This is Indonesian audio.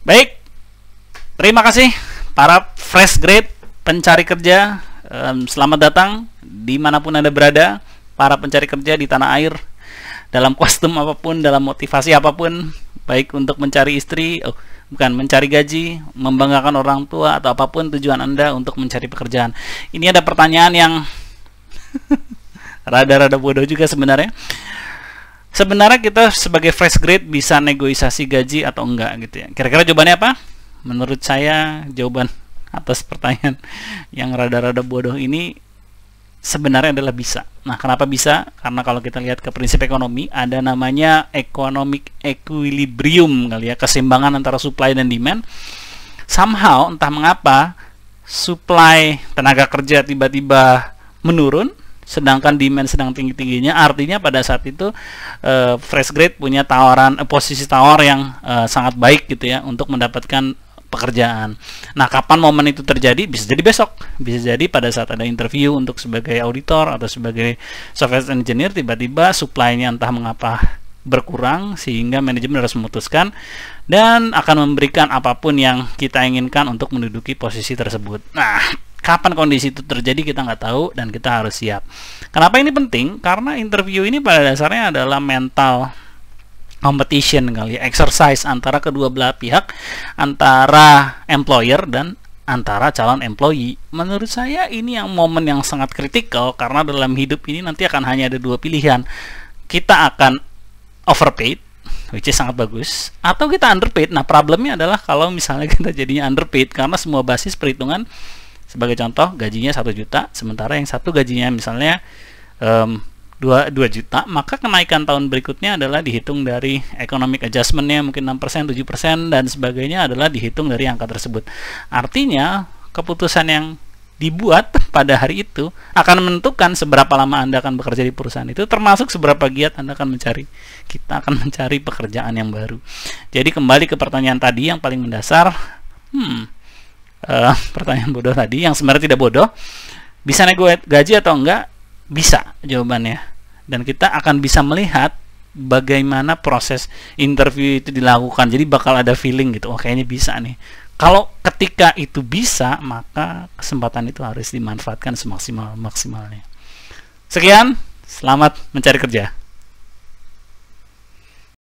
Baik, terima kasih para fresh grade pencari kerja. Um, selamat datang dimanapun Anda berada, para pencari kerja di tanah air, dalam kostum apapun, dalam motivasi apapun, baik untuk mencari istri, oh, bukan mencari gaji, membanggakan orang tua, atau apapun tujuan Anda untuk mencari pekerjaan. Ini ada pertanyaan yang rada-rada bodoh juga sebenarnya sebenarnya kita sebagai fresh grade bisa negosiasi gaji atau enggak gitu ya. Kira-kira jawabannya apa? Menurut saya jawaban atas pertanyaan yang rada-rada bodoh ini sebenarnya adalah bisa. Nah, kenapa bisa? Karena kalau kita lihat ke prinsip ekonomi ada namanya economic equilibrium kali ya, keseimbangan antara supply dan demand. Somehow entah mengapa supply tenaga kerja tiba-tiba menurun sedangkan demand sedang tinggi-tingginya artinya pada saat itu uh, fresh grade punya tawaran uh, posisi tawar yang uh, sangat baik gitu ya untuk mendapatkan pekerjaan. Nah, kapan momen itu terjadi? Bisa jadi besok, bisa jadi pada saat ada interview untuk sebagai auditor atau sebagai software engineer tiba-tiba supply-nya entah mengapa berkurang sehingga manajemen harus memutuskan dan akan memberikan apapun yang kita inginkan untuk menduduki posisi tersebut. Nah, Kapan kondisi itu terjadi kita nggak tahu dan kita harus siap. Kenapa ini penting? Karena interview ini pada dasarnya adalah mental competition kali, ya, exercise antara kedua belah pihak, antara employer dan antara calon employee. Menurut saya ini yang momen yang sangat kritikal karena dalam hidup ini nanti akan hanya ada dua pilihan. Kita akan overpaid which is sangat bagus atau kita underpaid. Nah, problemnya adalah kalau misalnya kita jadinya underpaid karena semua basis perhitungan sebagai contoh, gajinya 1 juta, sementara yang satu gajinya misalnya um, 2, 2 juta, maka kenaikan tahun berikutnya adalah dihitung dari economic adjustmentnya mungkin 6%, 7% dan sebagainya adalah dihitung dari angka tersebut. Artinya, keputusan yang dibuat pada hari itu akan menentukan seberapa lama Anda akan bekerja di perusahaan itu termasuk seberapa giat Anda akan mencari kita akan mencari pekerjaan yang baru. Jadi kembali ke pertanyaan tadi yang paling mendasar, hmm uh, pertanyaan bodoh tadi yang sebenarnya tidak bodoh bisa naik gaji atau enggak bisa jawabannya dan kita akan bisa melihat bagaimana proses interview itu dilakukan jadi bakal ada feeling gitu oh kayaknya bisa nih kalau ketika itu bisa maka kesempatan itu harus dimanfaatkan semaksimal maksimalnya sekian selamat mencari kerja